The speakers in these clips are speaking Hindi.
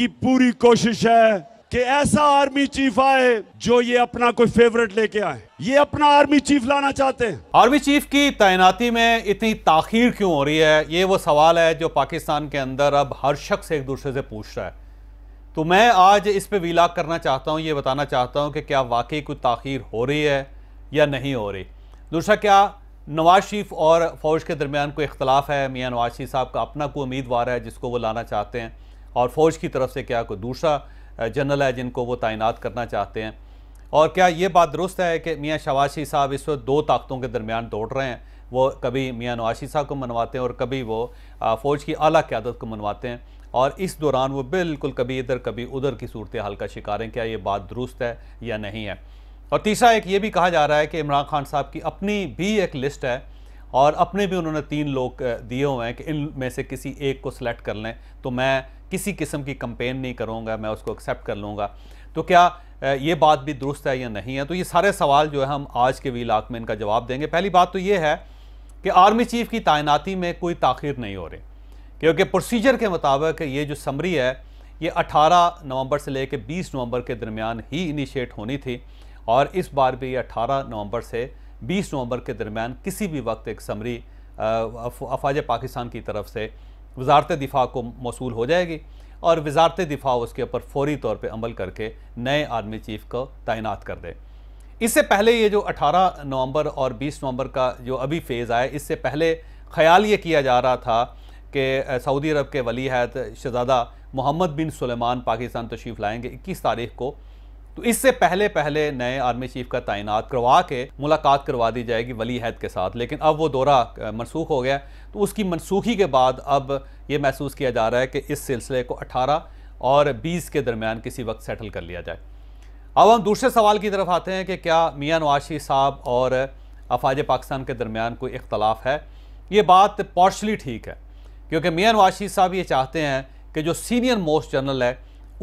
की पूरी कोशिश है कि ऐसा आर्मी चीफ आए जो ये अपना कोई फेवरेट लेके आए ये अपना आर्मी चीफ लाना चाहते हैं आर्मी चीफ की तैनाती में इतनी ताखीर क्यों हो रही है ये वो सवाल है जो पाकिस्तान के अंदर अब हर शख्स एक दूसरे से पूछ रहा है तो मैं आज इस पे विलाग करना चाहता हूँ ये बताना चाहता हूँ कि क्या वाकई कोई ताखीर हो रही है या नहीं हो रही दूसरा क्या नवाज शरीफ और फौज के दरमियान कोई इख्तलाफ है मियाँ नवाज शरीफ साहब का अपना कोई उम्मीदवार है जिसको वो लाना चाहते हैं और फ़ौज की तरफ से क्या कोई दूसरा जनरल है जिनको वो तैनात करना चाहते हैं और क्या ये बात दुरुस्त है कि मियाँ शवाशी साहब इस वक्त दो ताकतों के दरमियान दौड़ रहे हैं वो कभी मियाँ नवाशी साहब को मनवाते हैं और कभी वो फ़ौज की अली क्यादत को मनवाते हैं और इस दौरान वो बिल्कुल कभी इधर कभी उधर की सूरत हाल का शिकार हैं क्या ये बात दुरुस्त है या नहीं है और तीसरा एक ये भी कहा जा रहा है कि इमरान खान साहब की अपनी भी एक लिस्ट है और अपने भी उन्होंने तीन लोग दिए हुए हैं कि इन में से किसी एक को सिलेक्ट कर लें तो मैं किसी किस्म की कंपेन नहीं करूँगा मैं उसको एक्सेप्ट कर लूँगा तो क्या ये बात भी दुरुस्त है या नहीं है तो ये सारे सवाल जो है हम आज के वी लाख में इनका जवाब देंगे पहली बात तो ये है कि आर्मी चीफ की तैनाती में कोई ताखिर नहीं हो रही क्योंकि प्रोसीजर के मुताबिक ये जो समरी है ये 18 नवंबर से लेकर 20 नवंबर के दरमियान ही इनिशिएट होनी थी और इस बार भी ये 18 नवंबर से 20 नवंबर के दरमियान किसी भी वक्त एक समरी अफवाज पाकिस्तान की तरफ से वजारत दिफा को मौसू हो जाएगी और वजारत दिफा उसके ऊपर फौरी तौर पर अमल करके नए आर्मी चीफ को तैनात कर दे इससे पहले ये जो 18 नवंबर और 20 नवंबर का जो अभी फेज़ आया इससे पहले ख्याल ये किया जा रहा था कि सऊदी अरब के वली हैत शहजादा मोहम्मद बिन सुलेमान पाकिस्तान तशरीफ़ लाएंगे इक्कीस तारीख को तो इससे पहले पहले नए आर्मी चीफ का तैनात करवा के मुलाकात करवा दी जाएगी वली हैद के साथ लेकिन अब वो दौरा मनसूख हो गया तो उसकी मनसूखी के बाद अब ये महसूस किया जा रहा है कि इस सिलसिले को 18 और 20 के दरमियान किसी वक्त सेटल कर लिया जाए अब हम दूसरे सवाल की तरफ आते हैं कि क्या मियाँ नवाशी साहब और अफाज पाकिस्तान के दरमियान कोई इख्तलाफ है ये बात पार्शली ठीक है क्योंकि मियाँ नवाशी साहब ये चाहते हैं कि जो सीनियर मोस्ट जनरल है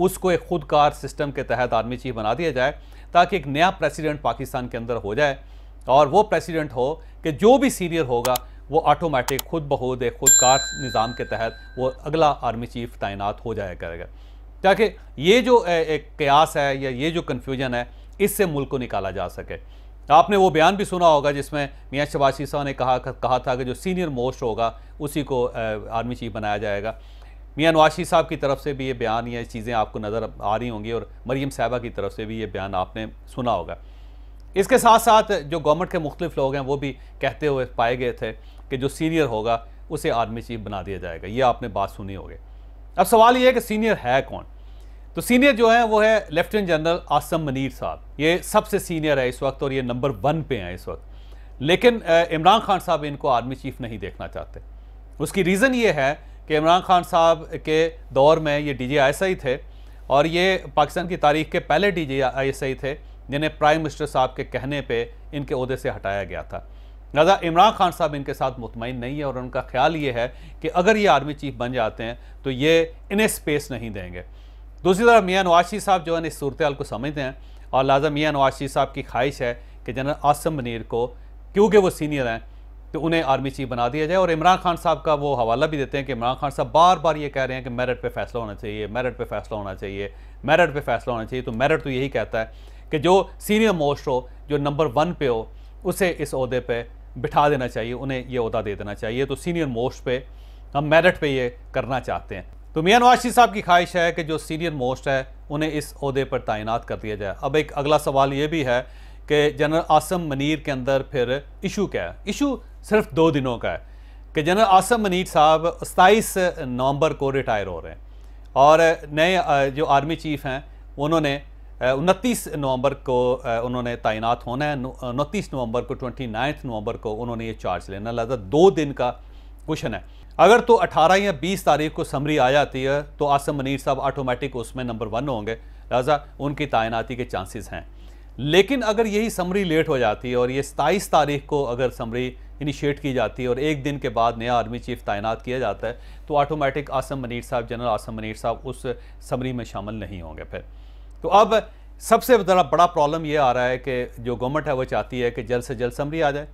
उसको एक खुदकार सिस्टम के तहत आर्मी चीफ बना दिया जाए ताकि एक नया प्रेसिडेंट पाकिस्तान के अंदर हो जाए और वो प्रेसिडेंट हो कि जो भी सीनियर होगा वो ऑटोमेटिक खुद बहुद एक खुदकार निज़ाम के तहत वो अगला आर्मी चीफ तैनात हो जाया करेगा ताकि ये जो एक कयास है या ये जो कन्फ्यूजन है इससे मुल्क को निकाला जा सके आपने वो बयान भी सुना होगा जिसमें मियाँ शबाशी साहब ने कहा कहा था कि जो सीनियर मोस्ट होगा उसी को आर्मी चीफ बनाया जाएगा मियाँ नवाशी साहब की तरफ से भी ये बयान या चीज़ें आपको नज़र आ रही होंगी और मरीम साहबा की तरफ से भी ये बयान आपने सुना होगा इसके साथ साथ जो गवर्नमेंट के मुख्तफ लोग हैं वो भी कहते हुए पाए गए थे कि जो सीनियर होगा उसे आर्मी चीफ बना दिया जाएगा ये आपने बात सुनी होगी अब सवाल ये है कि सीनियर है कौन तो सीनियर जो है वो है लेफ्टिनेंट जनरल आसम मनीर साहब ये सबसे सीनियर है इस वक्त और ये नंबर वन पे हैं इस वक्त लेकिन इमरान खान साहब इनको आर्मी चीफ नहीं देखना चाहते उसकी रीज़न ये है कि इमरान खान साहब के दौर में ये डी जी आई थे और ये पाकिस्तान की तारीख के पहले डी जी आई थे जिन्हें प्राइम मिनिस्टर साहब के कहने पर इनके अहदे से हटाया गया था लिहाजा इमरान खान साहब इनके साथ मुतमिन नहीं है और उनका ख्याल ये है कि अगर ये आर्मी चीफ बन जाते हैं तो ये इन्हें स्पेस नहीं देंगे दूसरी तरफ मियाँ नवाशी साहब जो है इस सूरत को समझते हैं और लिहाजा मियाँ नवाशी साहब की ख्वाहिश है कि जनरल आसम मनीर को क्योंकि वो सीनियर हैं कि उन्हें आर्मी चीफ बना दिया जाए और इमरान खान साहब का वो हवाला भी देते हैं कि इमरान खान साहब बार बार ये कह रहे हैं कि मेरिट पे फैसला होना चाहिए मेरिट पे फैसला होना चाहिए मेरिट पे फैसला होना चाहिए तो मेरिट तो यही कहता है कि जो सीनियर मोस्ट हो जो नंबर वन पे हो उसे इस अहदे पर बिठा देना चाहिए उन्हें ये अहदा दे देना चाहिए तो सीनियर मोस्ट पर हम मेरिट पर ये करना चाहते हैं तो मियाँ नवाशी साहब की ख्वाहिश है कि जो सीनियर मोस्ट है उन्हें इस अहदे पर तैनात कर दिया जाए अब एक अगला सवाल ये भी है कि जनरल आसम मनीर के अंदर फिर इशू क्या है इशू सिर्फ दो दिनों का है कि जनरल आसम मनीर साहब सताईस नवंबर को रिटायर हो रहे हैं और नए जो आर्मी चीफ हैं उन्होंने उनतीस नवंबर को उन्होंने तैनात होना है उनतीस नवंबर को ट्वेंटी नाइन्थ नवंबर को उन्होंने ये चार्ज लेना लगा दो दिन का क्वेश्चन है अगर तो 18 या 20 तारीख को समरी आ जाती है तो आसम मनीर साहब ऑटोमेटिक उसमें नंबर वन होंगे लिहाजा उनकी तैनाती के चांसेस हैं लेकिन अगर यही समरी लेट हो जाती है और ये सताईस तारीख को अगर समरी इनिशिएट की जाती है और एक दिन के बाद नया आर्मी चीफ तैनात किया जाता है तो ऑटोमेटिक आसम मनीर साहब जनरल आसम मनीर साहब उस समरी में शामिल नहीं होंगे फिर तो अब सबसे बड़ा बड़ा प्रॉब्लम ये आ रहा है कि जो गवर्नमेंट है वो चाहती है कि जल्द से जल्द समरी आ जाए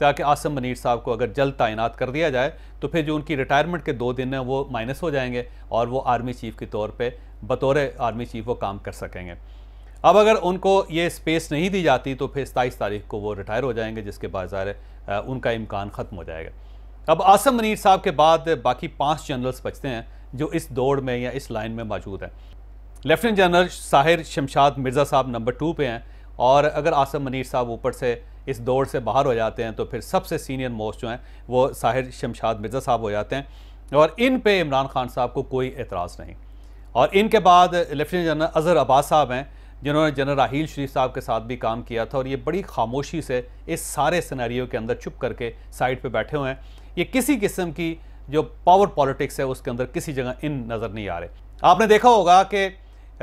ताकि आसम मनीर साहब को अगर जल्द तैनात कर दिया जाए तो फिर जो उनकी रिटायरमेंट के दो दिन हैं वो माइनस हो जाएंगे और वो आर्मी चीफ़ के तौर पर बतौर आर्मी चीफ़ वो काम कर सकेंगे अब अगर उनको ये स्पेस नहीं दी जाती तो फिर सताईस तारीख को वो रिटायर हो जाएंगे जिसके बाद ज़ाहिर उनका इम्कान ख़त्म हो जाएगा अब आसम मनीर साहब के बाद बाकी पाँच जनरल्स बचते हैं जो इस दौड़ में या इस लाइन में मौजूद हैं लेफ्टिनेंट जनरल साहिर शमशाद मिर्ज़ा साहब नंबर टू पे हैं और अगर आसम मनीर साहब ऊपर से इस दौड़ से बाहर हो जाते हैं तो फिर सबसे सीनियर मोस्ट जो हैं वो साहिर शमशाद मिर्ज़ा साहब हो जाते हैं और इन पे इमरान खान साहब को कोई एतराज़ नहीं और इनके बाद लेफ्टिनेंट जनरल अजहर अब्बास साहब हैं जिन्होंने जनरल राहील शरीफ साहब के साथ भी काम किया था और ये बड़ी खामोशी से इस सारे सिनेरियो के अंदर चुप करके साइड पे बैठे हुए हैं ये किसी किस्म की जो पावर पॉलिटिक्स है उसके अंदर किसी जगह इन नज़र नहीं आ रहे आपने देखा होगा कि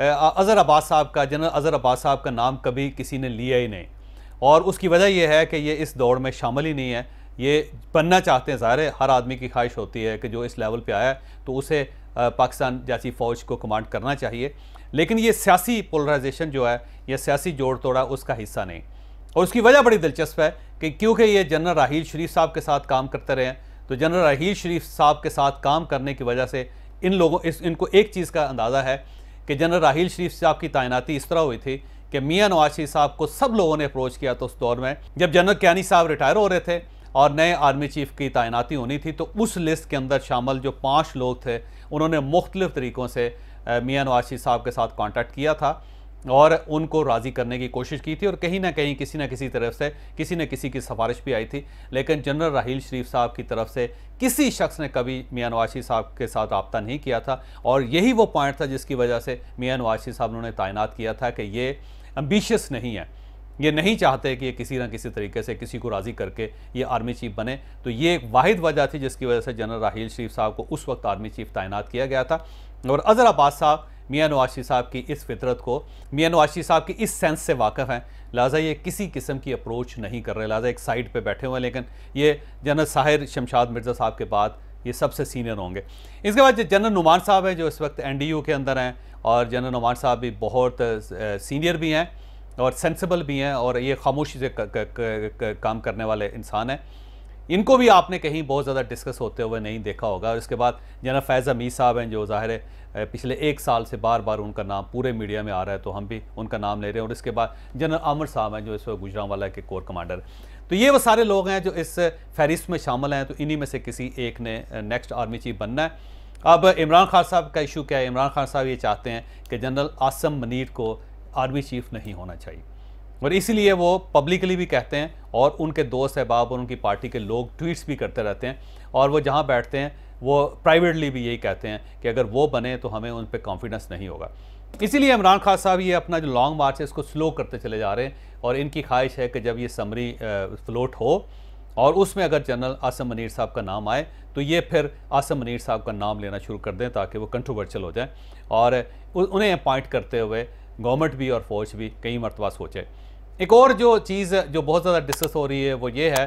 अज़र अब्बास साहब का जनरल अज़र अब्बास साहब का नाम कभी किसी ने लिया ही नहीं और उसकी वजह यह है कि ये इस दौड़ में शामिल ही नहीं है ये बनना चाहते हैं ज़ाहिर है हर आदमी की ख्वाहिश होती है कि जो इस लेवल पे आया है तो उसे पाकिस्तान जैसी फ़ौज को कमांड करना चाहिए लेकिन ये सियासी पोलराइजेशन जो है यह सियासी जोड़ तोड़ा उसका हिस्सा नहीं और उसकी वजह बड़ी दिलचस्प है कि क्योंकि ये जनरल राहील शरीफ साहब के साथ काम करते रहे तो जनरल राहील शरीफ साहब के साथ काम करने की वजह से इन लोगों इस इनको एक चीज़ का अंदाज़ा है कि जनरल राहील शरीफ साहब की तैनाती इस तरह हुई थी कि मियाँ नवाज शरीफ साहब को सब लोगों ने अप्रोच किया तो उस दौर में जब जनरल कैनी साहब रिटायर हो रहे थे और नए आर्मी चीफ की तैनाती होनी थी तो उस लिस्ट के अंदर शामिल जो पाँच लोग थे उन्होंने मुख्तलिफ तरीक़ों से मियाँ नवाशी साहब के साथ कॉन्टैक्ट किया था और उनको राज़ी करने की कोशिश की थी और कहीं ना कहीं किसी न किसी तरफ से किसी न किसी की सिफारिश भी आई थी लेकिन जनरल राहील शरीफ साहब की तरफ से किसी शख्स ने कभी मियाँ नवाशी साहब के साथ रबता नहीं किया था और यही वो पॉइंट था जिसकी वजह से मियाँ नवाशी साहब उन्होंने तैनात किया था कि ये एम्बिशियस नहीं है ये नहीं चाहते कि ये किसी ना किसी तरीके से किसी को राज़ी करके ये आर्मी चीफ बने तो ये एक वाद वजह थी जिसकी वजह से जनरल राहील शरीफ साहब को उस वक्त आर्मी चीफ तैनात किया गया था और अजहर अब्बास साहब मियाँ नवाशी साहब की इस फितरत को मियाँ नवाशी साहब की इस सेंस से वाकफ़ हैं लिहाजा ये किसी किस्म की अप्रोच नहीं कर रहे लिहाजा एक साइड पर बैठे हुए हैं लेकिन ये जनरल साहिर शमशाद मिर्ज़ा साहब के बाद ये सबसे सीनियर होंगे इसके बाद जनरल नुमान साहब हैं जो इस वक्त एन के अंदर हैं और जनरल नुमान साहब भी बहुत सीनियर भी हैं और सेंसिबल भी हैं और ये खामोशी से काम करने वाले इंसान हैं इनको भी आपने कहीं बहुत ज़्यादा डिस्कस होते हुए नहीं देखा होगा और इसके बाद जना फैज़ अमीर साहब हैं जो ज़ाहिर है पिछले एक साल से बार बार उनका नाम पूरे मीडिया में आ रहा है तो हम भी उनका नाम ले रहे हैं और इसके बाद जनरल आमर साहब हैं जो इस वक्त गुजरावाला के कोर कमांडर तो ये वो सारे लोग हैं जो इस फहरिस्त में शामिल हैं तो इन्हीं में से किसी एक ने नेक्स्ट आर्मी चीफ बनना है अब इमरान खान साहब का इशू क्या है इमरान खान साहब ये चाहते हैं कि जनरल आसम मनीर को आर्मी चीफ नहीं होना चाहिए और इसीलिए वो पब्लिकली भी कहते हैं और उनके दोस्त अहबाब और उनकी पार्टी के लोग ट्वीट्स भी करते रहते हैं और वो जहाँ बैठते हैं वो प्राइवेटली भी यही कहते हैं कि अगर वो बने तो हमें उन पर कॉन्फिडेंस नहीं होगा इसीलिए इमरान खान साहब ये अपना जो लॉन्ग मार्च है इसको स्लो करते चले जा रहे हैं और इनकी ख्वाहिश है कि जब ये समरी फ्लोट हो और उसमें अगर जनरल आसम मनीर साहब का नाम आए तो ये फिर आसम मनीर साहब का नाम लेना शुरू कर दें ताकि वो कंट्रोवर्शल हो जाए और उन्हें अपॉइंट करते हुए गवर्नमेंट भी और फ़ौज भी कई मरतबा सोचे एक और जो चीज़ जो बहुत ज़्यादा डिस्कस हो रही है वो ये है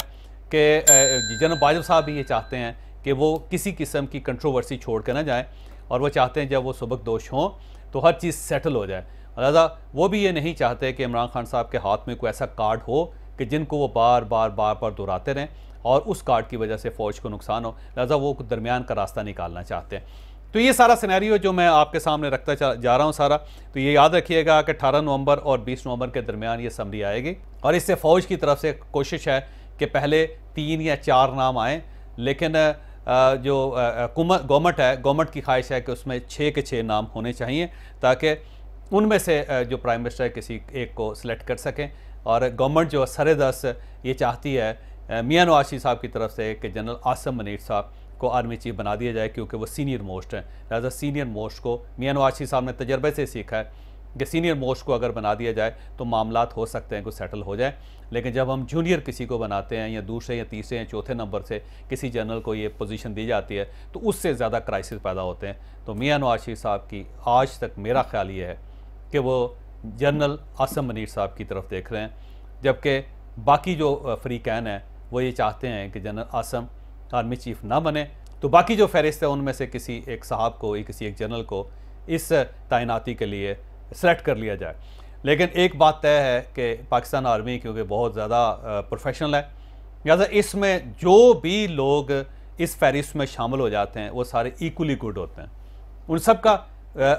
कि जनरल बाजवा साहब भी ये चाहते हैं कि वो किसी किस्म की कंट्रोवर्सी छोड़ कर ना जाएँ और वो चाहते हैं जब वो सबक दोष हों तो हर चीज़ सेटल हो जाए लिहाजा वो भी ये नहीं चाहते कि इमरान खान साहब के हाथ में कोई ऐसा कार्ड हो कि जिनको वो बार बार बार बार दोहराते रहें और उस कार्ड की वजह से फ़ौज को नुकसान हो लिहाजा वो दरमियान का रास्ता निकालना चाहते हैं तो ये सारा सिनेरियो जो मैं आपके सामने रखता जा रहा हूँ सारा तो ये याद रखिएगा कि अठारह नवंबर और बीस नवंबर के दरमियान ये समरी आएगी और इससे फ़ौज की तरफ से कोशिश है कि पहले तीन या चार नाम आएँ लेकिन जो गवर्नमेंट है गवर्नमेंट की ख्वाहिश है कि उसमें छः के छः नाम होने चाहिए ताकि उनमें से जो प्राइम मिनिस्टर किसी एक को सिलेक्ट कर सकें और गवर्नमेंट जो सर दस ये चाहती है मियाँ नवाशी साहब की तरफ से कि जनरल आसम मनीर साहब को आर्मी चीफ बना दिया जाए क्योंकि वो सीनियर मोस्ट हैं लिहाजा सीनियर मोस्ट को मियाँ नवाशी साहब ने तजर्बे से सीखा है कि सीनियर मोस्ट को अगर बना दिया जाए तो मामला हो सकते हैं कुछ सेटल हो जाए लेकिन जब हम जूनियर किसी को बनाते हैं या दूसरे या तीसरे या चौथे नंबर से किसी जनरल को ये पोजीशन दी जाती है तो उससे ज़्यादा क्राइसिस पैदा होते हैं तो मियाँ नवाज शरीफ साहब की आज तक मेरा ख्याल ये है कि वो जनरल आसम मनीर साहब की तरफ देख रहे हैं जबकि बाकी जो फ्री कैन है वो ये चाहते हैं कि जनरल आसम आर्मी चीफ ना बने तो बाकी जो फहरिस्त है उनमें से किसी एक साहब को या किसी एक जनरल को इस तैनाती के लिए सेलेक्ट कर लिया जाए लेकिन एक बात तय है कि पाकिस्तान आर्मी क्योंकि बहुत ज़्यादा प्रोफेशनल है लिहाजा इसमें जो भी लोग इस फहरिस्त में शामिल हो जाते हैं वो सारे इक्वली गुड होते हैं उन सब का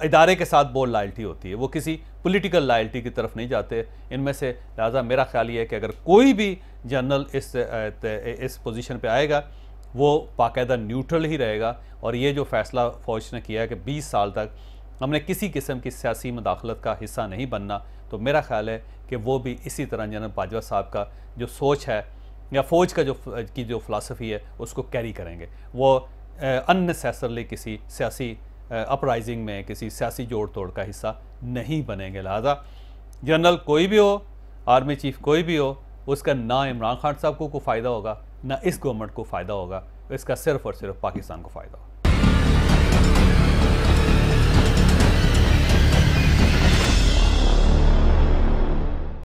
इदारे के साथ बहुत लायल्टी होती है वो किसी पॉलिटिकल लायल्टी की तरफ नहीं जाते इनमें से लिहाजा मेरा ख्याल ये है कि अगर कोई भी जनरल इस इस पोजीशन पे आएगा वो बाकायदा न्यूट्रल ही रहेगा और ये जो फैसला फ़ौज ने किया है कि बीस साल तक हमने किसी किस्म की सियासी मदाखलत का हिस्सा नहीं बनना तो मेरा ख्याल है कि वो भी इसी तरह जनरल बाजवा साहब का जो सोच है या फ़ौज का जो की जो फ़लासफ़ी है उसको कैरी करेंगे वो अननेसेसरली किसी सियासी अपराइजिंग में किसी सियासी जोड़ तोड़ का हिस्सा नहीं बनेंगे लिहाजा जनरल कोई भी हो आर्मी चीफ कोई भी हो उसका ना इमरान खान साहब को कोई फ़ायदा होगा ना इस गवर्नमेंट को फ़ायदा होगा इसका सिर्फ और सिर्फ पाकिस्तान को फ़ायदा होगा